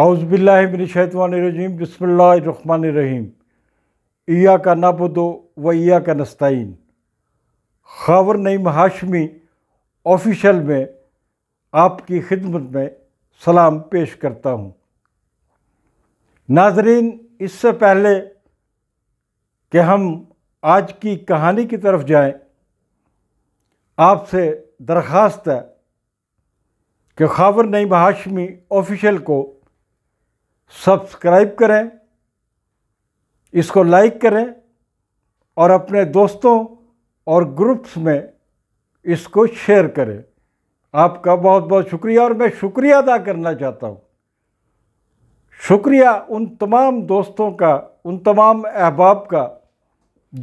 आउज़बिल्लाशैतवानरजीम रहीम ईया का नाबुदो व ईया का नस्ताइन खबर नईम हाशमी ऑफिशल में आपकी खिदमत में सलाम पेश करता हूँ नाजरीन इससे पहले कि हम आज की कहानी की तरफ जाएं, आपसे दरख्वास्त है कि खबर नईम हाशमी ऑफिशल को सब्सक्राइब करें इसको लाइक करें और अपने दोस्तों और ग्रुप्स में इसको शेयर करें आपका बहुत बहुत शुक्रिया और मैं शुक्रिया अदा करना चाहता हूँ शुक्रिया उन तमाम दोस्तों का उन तमाम अहबाब का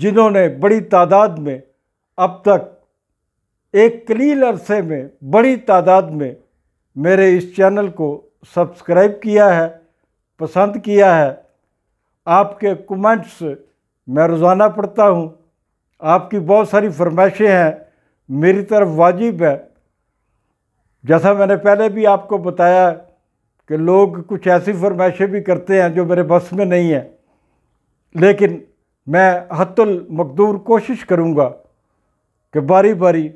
जिन्होंने बड़ी तादाद में अब तक एक कलील अरसे में बड़ी तादाद में मेरे इस चैनल को सब्सक्राइब किया है पसंद किया है आपके कमेंट्स मैं रोज़ाना पढ़ता हूँ आपकी बहुत सारी फरमाइशें हैं मेरी तरफ वाजिब है जैसा मैंने पहले भी आपको बताया कि लोग कुछ ऐसी फरमाइशें भी करते हैं जो मेरे बस में नहीं है लेकिन मैं हतुल मकदूर कोशिश करूँगा कि बारी बारी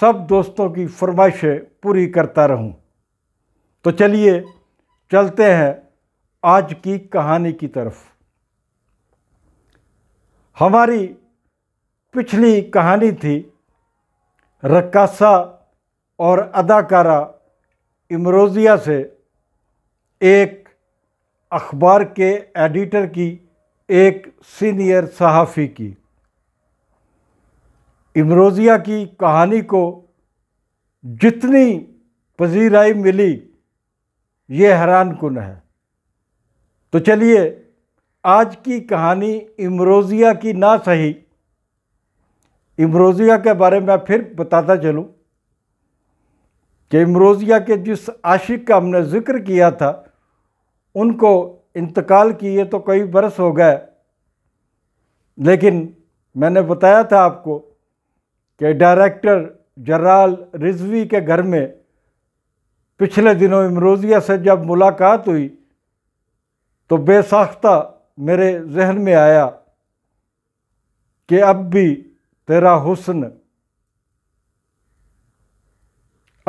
सब दोस्तों की फरमाइशें पूरी करता रहूँ तो चलिए चलते हैं आज की कहानी की तरफ हमारी पिछली कहानी थी रक्कासा और अदाकारा इमरोज़िया से एक अखबार के एडिटर की एक सीनियर सहाफ़ी की इमरोज़िया की कहानी को जितनी पजीराई मिली ये हैरान कन है तो चलिए आज की कहानी इमरोज़िया की ना सही इमरोज़िया के बारे में फिर बताता चलूं कि इमरोज़िया के जिस आशिक का हमने ज़िक्र किया था उनको इंतकाल किए तो कई बरस हो गए लेकिन मैंने बताया था आपको कि डायरेक्टर जराल रिजवी के घर में पिछले दिनों इमरोज़िया से जब मुलाकात हुई तो बेसाख्ता मेरे जहन में आया कि अब भी तेरा हुसन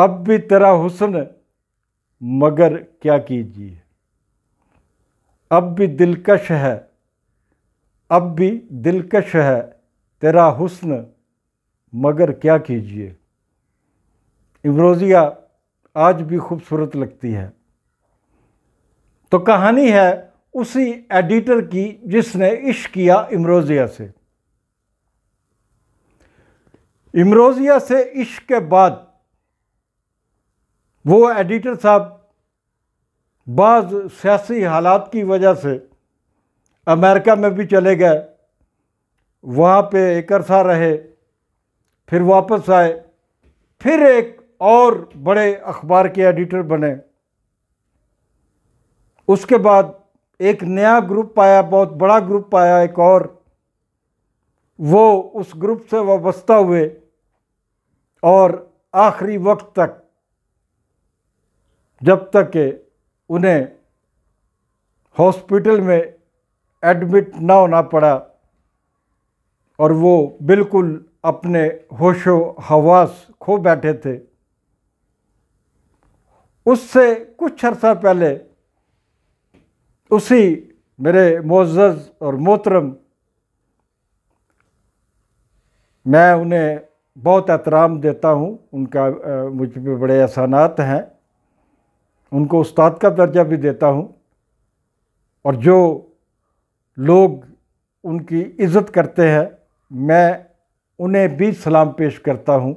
अब भी तेरा हुसन मगर क्या कीजिए अब भी दिलकश है अब भी दिलकश है तेरा हुसन मगर क्या कीजिए इमरोज़िया आज भी खूबसूरत लगती है तो कहानी है उसी एडिटर की जिसने इश्क किया इमरोज़िया से इमरोज़िया से इश्क के बाद वो एडिटर साहब बाज़ सियासी हालात की वजह से अमेरिका में भी चले गए वहाँ पे एक अरसा रहे फिर वापस आए फिर एक और बड़े अखबार के एडिटर बने उसके बाद एक नया ग्रुप पाया बहुत बड़ा ग्रुप पाया एक और वो उस ग्रुप से वाबस्ता हुए और आखिरी वक्त तक जब तक के उन्हें हॉस्पिटल में एडमिट ना होना पड़ा और वो बिल्कुल अपने होशो हवास खो बैठे थे उससे कुछ अरसा पहले उसी मेरे मोज़ और मोहतरम मैं उन्हें बहुत एहतराम देता हूँ उनका मुझ पर बड़े एहसानात हैं उनको उस्ताद का दर्जा भी देता हूँ और जो लोग उनकी इज़्ज़त करते हैं मैं उन्हें भी सलाम पेश करता हूँ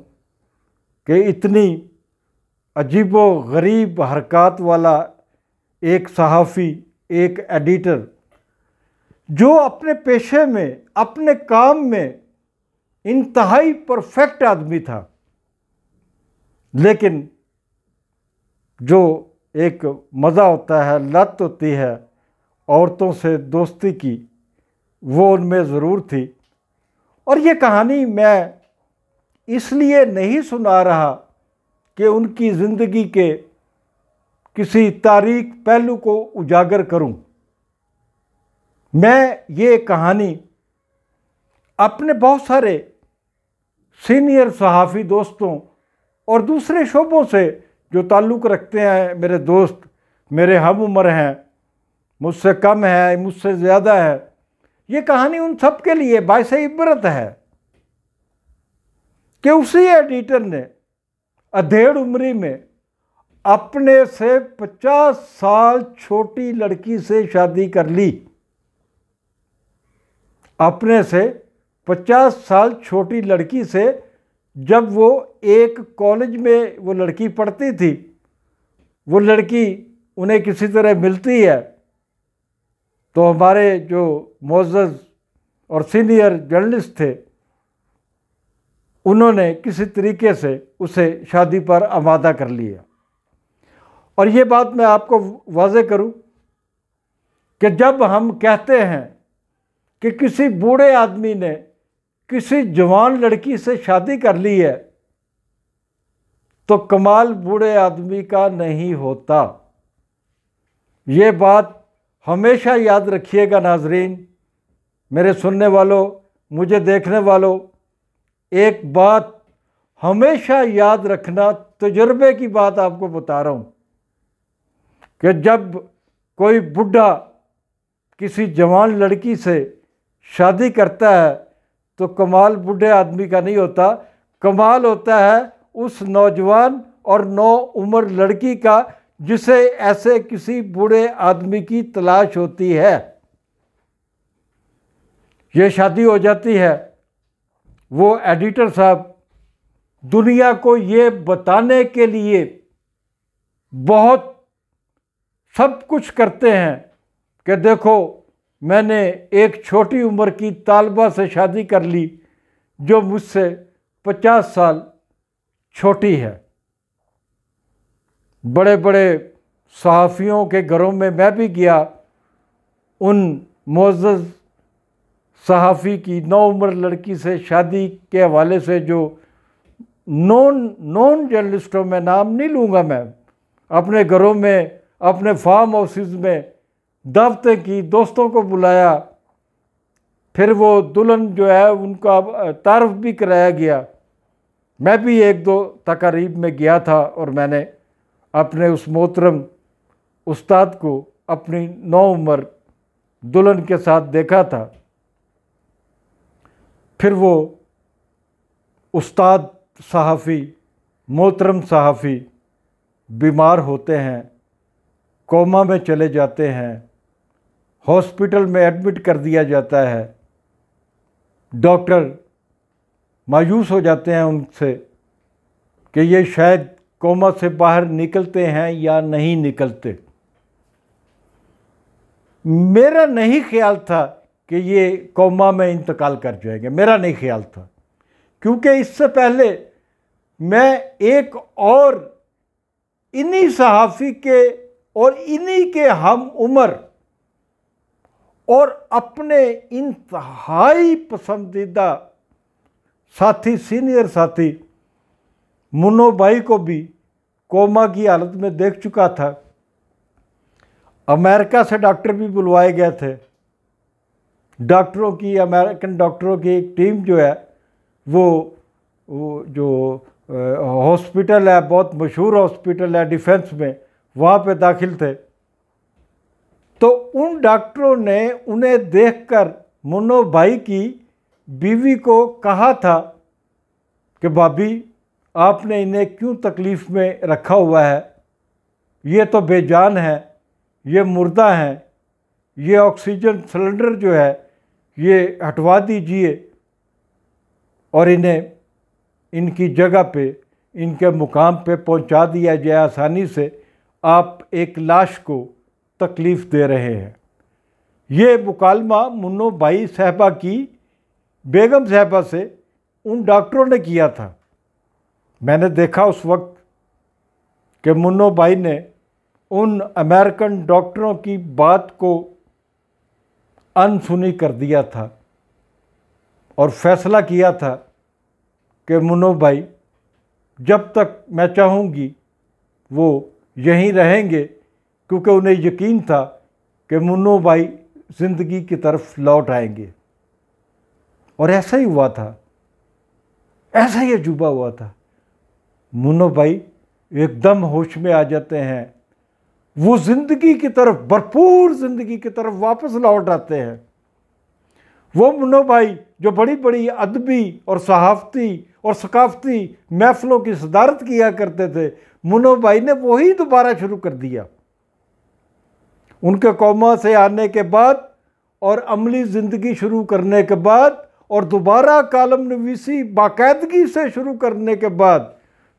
कि इतनी अजीब व गरीब हरकत वाला एक सहाफ़ी एक एडिटर जो अपने पेशे में अपने काम में इंतहाई परफेक्ट आदमी था लेकिन जो एक मज़ा होता है लत होती है औरतों से दोस्ती की वो उनमें ज़रूर थी और ये कहानी मैं इसलिए नहीं सुना रहा कि उनकी ज़िंदगी के किसी तारीख पहलू को उजागर करूं। मैं ये कहानी अपने बहुत सारे सीनियर सहाफ़ी दोस्तों और दूसरे शोबों से जो ताल्लुक़ रखते हैं मेरे दोस्त मेरे हम उम्र हैं मुझसे कम है मुझसे ज़्यादा है ये कहानी उन सब के लिए बायस इबरत है कि उसी एडिटर ने अधेड़ उम्री में अपने से 50 साल छोटी लड़की से शादी कर ली अपने से 50 साल छोटी लड़की से जब वो एक कॉलेज में वो लड़की पढ़ती थी वो लड़की उन्हें किसी तरह मिलती है तो हमारे जो मोज़ और सीनियर जर्नलिस्ट थे उन्होंने किसी तरीके से उसे शादी पर आमादा कर लिया और ये बात मैं आपको वाज करूं कि जब हम कहते हैं कि किसी बूढ़े आदमी ने किसी जवान लड़की से शादी कर ली है तो कमाल बूढ़े आदमी का नहीं होता ये बात हमेशा याद रखिएगा नाजरीन मेरे सुनने वालों मुझे देखने वालों एक बात हमेशा याद रखना तजुर्बे की बात आपको बता रहा हूँ कि जब कोई बुढ़ा किसी जवान लड़की से शादी करता है तो कमाल बूढ़े आदमी का नहीं होता कमाल होता है उस नौजवान और नौ उम्र लड़की का जिसे ऐसे किसी बूढ़े आदमी की तलाश होती है ये शादी हो जाती है वो एडिटर साहब दुनिया को ये बताने के लिए बहुत सब कुछ करते हैं कि देखो मैंने एक छोटी उम्र की तालबा से शादी कर ली जो मुझसे पचास साल छोटी है बड़े बड़े सहाफ़ियों के घरों में मैं भी गया उन मोज़ सहाफ़ी की नौ उम्र लड़की से शादी के हवाले से जो नॉन नॉन जर्नलिस्टों में नाम नहीं लूँगा मैं अपने घरों में अपने फार्म हाउसेज में दावतें की दोस्तों को बुलाया फिर वो दुल्हन जो है उनका तारफ़ भी कराया गया मैं भी एक दो तकारीब में गया था और मैंने अपने उस मोहतरम उस्ताद को अपनी नौ उम्र दुल्हन के साथ देखा था फिर वो उस्ताद सहाफ़ी मोहतरम सहाफ़ी बीमार होते हैं कोमा में चले जाते हैं हॉस्पिटल में एडमिट कर दिया जाता है डॉक्टर मायूस हो जाते हैं उनसे कि ये शायद कोमा से बाहर निकलते हैं या नहीं निकलते मेरा नहीं ख्याल था कि ये कोमा में इंतकाल कर जाएंगे मेरा नहीं ख्याल था क्योंकि इससे पहले मैं एक और इन्हीं सहाफ़ी के और इन्हीं के हम उम्र और अपने इंतहाई पसंदीदा साथी सीनियर साथी मुन्नो भाई को भी कोमा की हालत में देख चुका था अमेरिका से डॉक्टर भी बुलवाए गए थे डॉक्टरों की अमेरिकन डॉक्टरों की एक टीम जो है वो, वो जो हॉस्पिटल है बहुत मशहूर हॉस्पिटल है डिफेंस में वहाँ पे दाखिल थे तो उन डॉक्टरों ने उन्हें देखकर मुन्नो भाई की बीवी को कहा था कि भाभी आपने इन्हें क्यों तकलीफ़ में रखा हुआ है ये तो बेजान है ये मुर्दा हैं ये ऑक्सीजन सिलेंडर जो है ये हटवा दीजिए और इन्हें इनकी जगह पे इनके मुकाम पे पहुंचा दिया जाए आसानी से आप एक लाश को तकलीफ़ दे रहे हैं ये मुकालमा मुन्नो भाई साहबा की बेगम साहबा से उन डॉक्टरों ने किया था मैंने देखा उस वक्त कि मुन्नो भाई ने उन अमेरिकन डॉक्टरों की बात को अनसुनी कर दिया था और फैसला किया था कि मुन्नो भाई जब तक मैं चाहूँगी वो यहीं रहेंगे क्योंकि उन्हें यकीन था कि मुन्नू भाई ज़िंदगी की तरफ लौट आएंगे और ऐसा ही हुआ था ऐसा ही अजूबा हुआ था मुन्नू भाई एकदम होश में आ जाते हैं वो ज़िंदगी की तरफ भरपूर ज़िंदगी की तरफ वापस लौट आते हैं वो मुन्नो भाई जो बड़ी बड़ी अदबी और सहाफ़ती और सकाफ़ती महफ़लों की सदारत किया करते थे मुनो भाई ने वही दोबारा शुरू कर दिया उनके कौमा से आने के बाद और अमली ज़िंदगी शुरू करने के बाद और दोबारा कालम नवीसी बाकायदगी से शुरू करने के बाद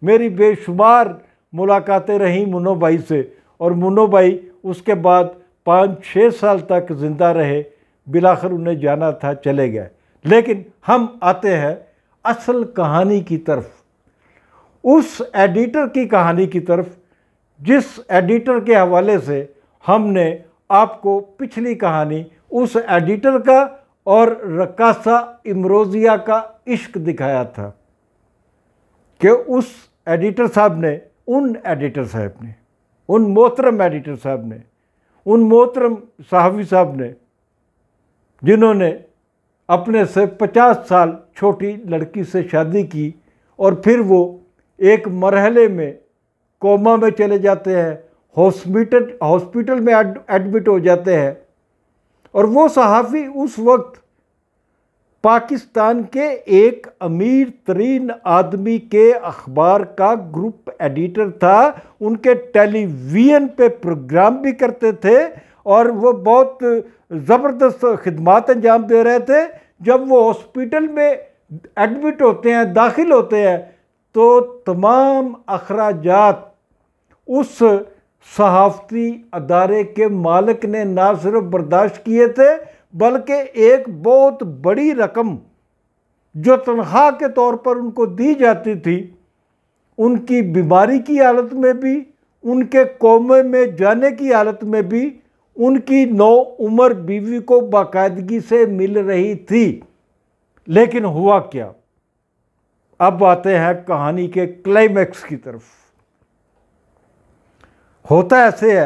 मेरी बेशुमार मुलाकातें रहीं मुनो भाई से और मुनो भाई उसके बाद पाँच छः साल तक ज़िंदा रहे बिलाखर उन्हें जाना था चले गए लेकिन हम आते हैं असल कहानी की तरफ उस एडिटर की कहानी की तरफ जिस एडिटर के हवाले से हमने आपको पिछली कहानी उस एडिटर का और रकासा इमरोज़िया का इश्क दिखाया था कि उस एडिटर साहब ने उन एडिटर साहब ने उन मोहतरम एडिटर साहब ने उन मोहतरम साहबी साहब ने जिन्होंने अपने से 50 साल छोटी लड़की से शादी की और फिर वो एक मरहले में कोमा में चले जाते हैं हॉस्पिटल हॉस्पिटल में एडमिट हो जाते हैं और वो सहाफ़ी उस वक्त पाकिस्तान के एक अमीर तरीन आदमी के अखबार का ग्रुप एडिटर था उनके टेलीविज़न पे प्रोग्राम भी करते थे और वो बहुत ज़बरदस्त खदमात अंजाम दे रहे थे जब वो हॉस्पिटल में एडमिट होते हैं दाखिल होते हैं तो तमाम अखराज उस सहाफ़ती अदारे के मालिक ने ना सिर्फ बर्दाश्त किए थे बल्कि एक बहुत बड़ी रकम जो तनख्वाह के तौर पर उनको दी जाती थी उनकी बीमारी की हालत में भी उनके कौमे में जाने की हालत में भी उनकी नौ उम्र बीवी को बाकायदगी से मिल रही थी लेकिन हुआ क्या अब आते हैं कहानी के क्लाइमैक्स की तरफ होता ऐसे है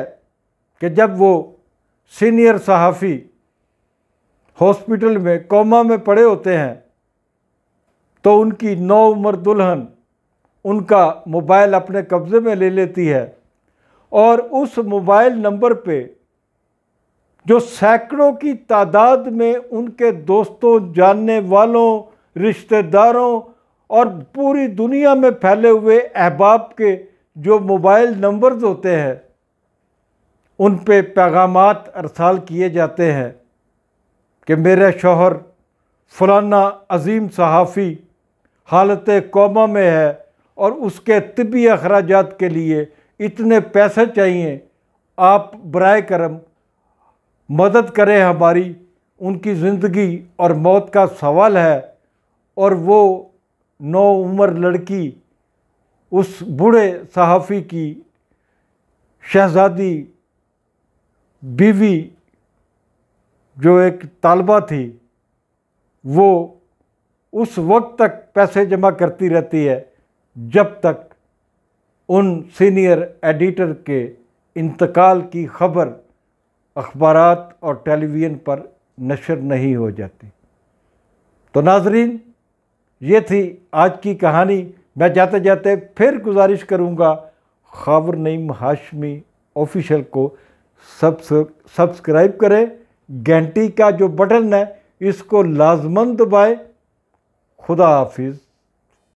कि जब वो सीनियर सहाफ़ी हॉस्पिटल में कोमा में पड़े होते हैं तो उनकी नौ उम्र दुल्हन उनका मोबाइल अपने कब्ज़े में ले लेती है और उस मोबाइल नंबर पे जो सैकड़ों की तादाद में उनके दोस्तों जानने वालों रिश्तेदारों और पूरी दुनिया में फैले हुए अहबाब के जो मोबाइल नंबर्स होते हैं उन पे पैगाम अरसाल किए जाते हैं कि मेरे शोहर फलाना अजीम सहाफ़ी हालत कौमा में है और उसके तबी अखराज के लिए इतने पैसे चाहिए आप बर करम मदद करें हमारी उनकी ज़िंदगी और मौत का सवाल है और वो नौ उम्र लड़की उस बूढ़े सहाफ़ी की शहज़ादी बीवी जो एक तालबा थी वो उस वक्त तक पैसे जमा करती रहती है जब तक उन सीनियर एडिटर के इंतकाल की खबर अखबार और टेलीविज़न पर नशर नहीं हो जाती तो नाजरीन ये थी आज की कहानी मैं जाते जाते फिर गुजारिश करूँगा खबर नईम हाशमी ऑफिशियल को सब सब्सक्राइब करें घंटी का जो बटन है इसको लाजमंद दबाए खुदा हाफिज़